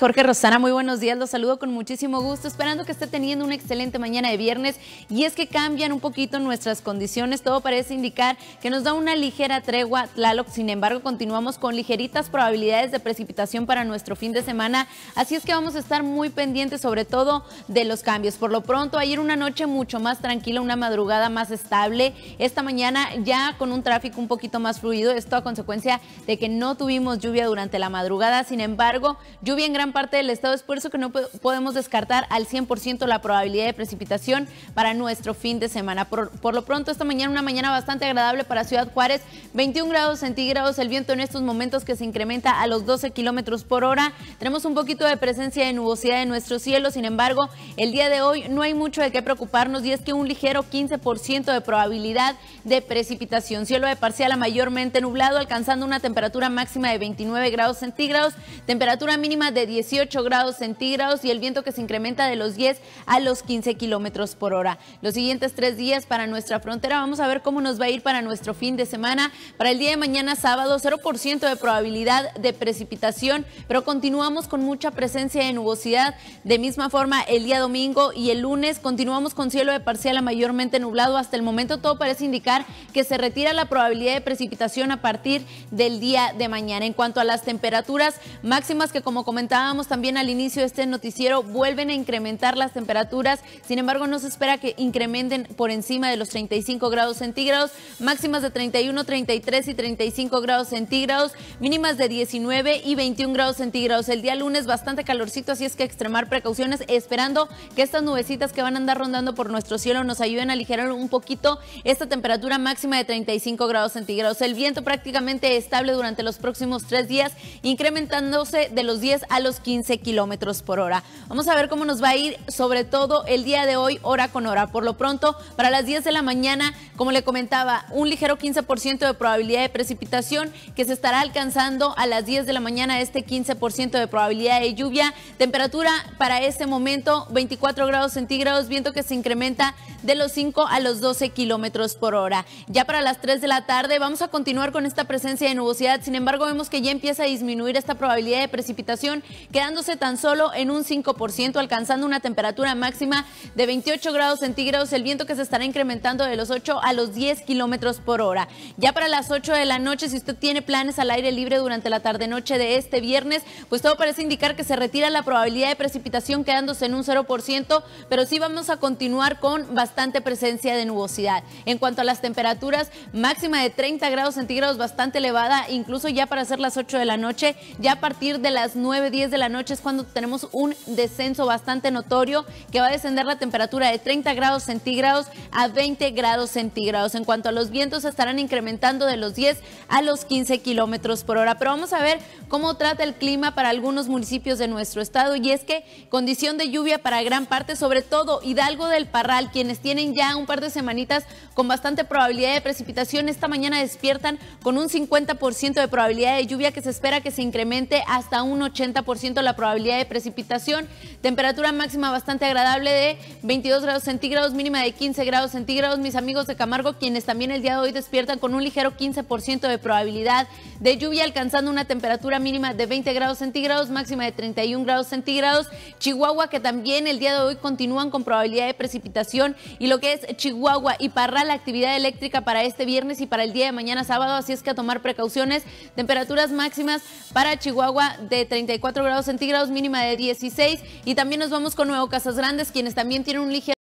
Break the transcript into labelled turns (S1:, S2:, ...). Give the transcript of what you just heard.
S1: Jorge Rosana, muy buenos días, los saludo con muchísimo gusto, esperando que esté teniendo una excelente mañana de viernes y es que cambian un poquito nuestras condiciones, todo parece indicar que nos da una ligera tregua Tlaloc, sin embargo continuamos con ligeritas probabilidades de precipitación para nuestro fin de semana, así es que vamos a estar muy pendientes sobre todo de los cambios. Por lo pronto, ayer una noche mucho más tranquila, una madrugada más estable, esta mañana ya con un tráfico un poquito más fluido, esto a consecuencia de que no tuvimos lluvia durante la madrugada, sin embargo, lluvia en gran parte del estado. Es por eso que no podemos descartar al 100% la probabilidad de precipitación para nuestro fin de semana. Por, lo pronto, esta mañana, una mañana bastante agradable para Ciudad Juárez. 21 grados centígrados el viento en estos momentos que se incrementa a los 12 kilómetros por hora. Tenemos un poquito de presencia de nubosidad en nuestro cielo. Sin embargo, el día de hoy no hay mucho de qué preocuparnos y es que un ligero 15% de probabilidad de precipitación. Cielo de parcial a mayormente nublado, alcanzando una temperatura máxima de 29 grados centígrados, temperatura mínima de 18 grados centígrados y el viento que se incrementa de los 10 a los 15 kilómetros por hora. Los siguientes tres días para nuestra frontera, vamos a ver cómo nos va a ir para nuestro fin de semana. Para el día de mañana, sábado, 0% de probabilidad de precipitación, pero continuamos con mucha presencia de nubosidad. De misma forma, el día domingo y el lunes continuamos con cielo de parcial a mayormente nublado. Hasta el momento todo parece indicar que se retira la probabilidad de precipitación a partir del día de mañana. En cuanto a las temperaturas máximas que como comentaba, también al inicio de este noticiero, vuelven a incrementar las temperaturas, sin embargo no se espera que incrementen por encima de los 35 grados centígrados, máximas de 31, 33 y 35 grados centígrados, mínimas de 19 y 21 grados centígrados. El día lunes bastante calorcito, así es que extremar precauciones, esperando que estas nubecitas que van a andar rondando por nuestro cielo nos ayuden a aligerar un poquito esta temperatura máxima de 35 grados centígrados. El viento prácticamente estable durante los próximos tres días, incrementándose de los 10 a los 15 kilómetros por hora. Vamos a ver cómo nos va a ir, sobre todo el día de hoy, hora con hora. Por lo pronto, para las 10 de la mañana, como le comentaba, un ligero 15% de probabilidad de precipitación que se estará alcanzando a las 10 de la mañana, este 15% de probabilidad de lluvia. Temperatura para este momento, 24 grados centígrados, viento que se incrementa de los 5 a los 12 kilómetros por hora. Ya para las 3 de la tarde vamos a continuar con esta presencia de nubosidad, sin embargo vemos que ya empieza a disminuir esta probabilidad de precipitación quedándose tan solo en un 5%, alcanzando una temperatura máxima de 28 grados centígrados, el viento que se estará incrementando de los 8 a los 10 kilómetros por hora. Ya para las 8 de la noche, si usted tiene planes al aire libre durante la tarde-noche de este viernes, pues todo parece indicar que se retira la probabilidad de precipitación quedándose en un 0%, pero sí vamos a continuar con bastante presencia de nubosidad. En cuanto a las temperaturas, máxima de 30 grados centígrados, bastante elevada, incluso ya para hacer las 8 de la noche, ya a partir de las 9, 10 de la noche es cuando tenemos un descenso bastante notorio que va a descender la temperatura de 30 grados centígrados a 20 grados centígrados. En cuanto a los vientos, estarán incrementando de los 10 a los 15 kilómetros por hora. Pero vamos a ver cómo trata el clima para algunos municipios de nuestro estado y es que condición de lluvia para gran parte, sobre todo Hidalgo del Parral, quienes tienen ya un par de semanitas con bastante probabilidad de precipitación, esta mañana despiertan con un 50% de probabilidad de lluvia que se espera que se incremente hasta un 80% la probabilidad de precipitación, temperatura máxima bastante agradable de 22 grados centígrados, mínima de 15 grados centígrados. Mis amigos de Camargo, quienes también el día de hoy despiertan con un ligero 15% de probabilidad de lluvia, alcanzando una temperatura mínima de 20 grados centígrados, máxima de 31 grados centígrados. Chihuahua, que también el día de hoy continúan con probabilidad de precipitación y lo que es Chihuahua y Parral, la actividad eléctrica para este viernes y para el día de mañana sábado, así es que a tomar precauciones. Temperaturas máximas para Chihuahua de 34 grados grados centígrados, mínima de 16. Y también nos vamos con Nuevo Casas Grandes, quienes también tienen un ligero...